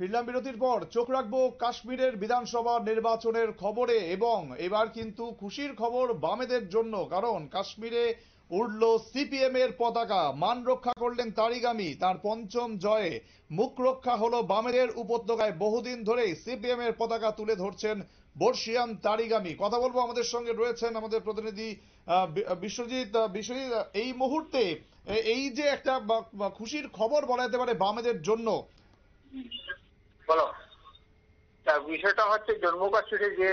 ফিরলাম বিরতির পর চোখ রাখবো কাশ্মীরের বিধানসভা নির্বাচনের খবরে এবং এবার কিন্তু খুশির খবর বামেদের জন্য কারণ কাশ্মীরে উঠল সিপিএম এর পতাকা মান রক্ষা করলেন তারিগামী তার পঞ্চম জয়ে মুখ রক্ষা হলো বামেদের উপত্যকায় বহুদিন ধরেই সিপিএম এর পতাকা তুলে ধরছেন বর্ষিয়ান তারিগামী কথা বলবো আমাদের সঙ্গে রয়েছেন আমাদের প্রতিনিধি বিশ্বজিৎ বিশ্বজিৎ এই মুহূর্তে এই যে একটা খুশির খবর বলা যেতে পারে বামেদের জন্য বলো বিষয়টা হচ্ছে জম্মু কাশ্মীরে যে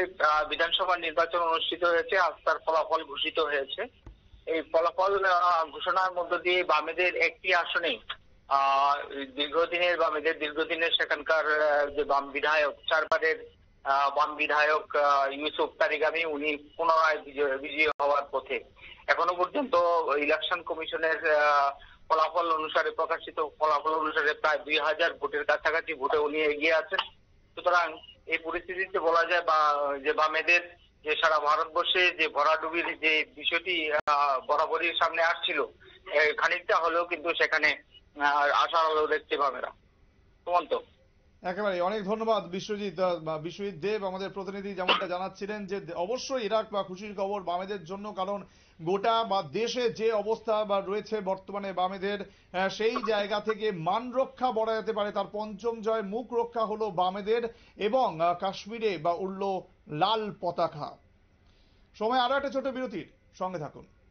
বিধানসভা নির্বাচন অনুষ্ঠিত হয়েছে আজ তার ফলাফল ঘোষিত হয়েছে এই ফলাফল ঘোষণার মধ্য দিয়ে বামেদের একটি আসনে দীর্ঘদিনের বামেদের দীর্ঘদিনের সেখানকার যে বাম বিধায়ক চারবারের বন বিধায়ক ইউসুফ তারিগামি উনি পুনরায় বিজয়ী হওয়ার পথে এখনো পর্যন্ত ইলেকশন কমিশনের ফলাফল অনুসারে প্রকাশিত ফলাফল অনুসারে প্রায় দুই হাজার ভোটের কাছাকাছি ভোটে উনি এগিয়ে আছেন সুতরাং এই পরিস্থিতিতে বলা যায় বা যে বামেদের যে সারা ভারতবর্ষে যে ভরাডুবির যে বিষয়টি বরাবরই সামনে আসছিল খানিকটা হলেও কিন্তু সেখানে আশার আলো দেখতে পাবে না সুমন্ত একেবারে অনেক ধন্যবাদ বিশ্বজিৎ বিশ্বজিৎ দেব আমাদের প্রতিনিধি যেমনটা জানাচ্ছিলেন যে অবশ্যই ইরাক বা খুশির খবর বামেদের জন্য কারণ গোটা বা দেশে যে অবস্থা বা রয়েছে বর্তমানে বামেদের সেই জায়গা থেকে মান রক্ষা বলা যেতে পারে তার পঞ্চম জয় মুখ রক্ষা হলো বামেদের এবং কাশ্মীরে বা উড়ল লাল পতাকা সময় আরো একটা ছোট বিরতির সঙ্গে থাকুন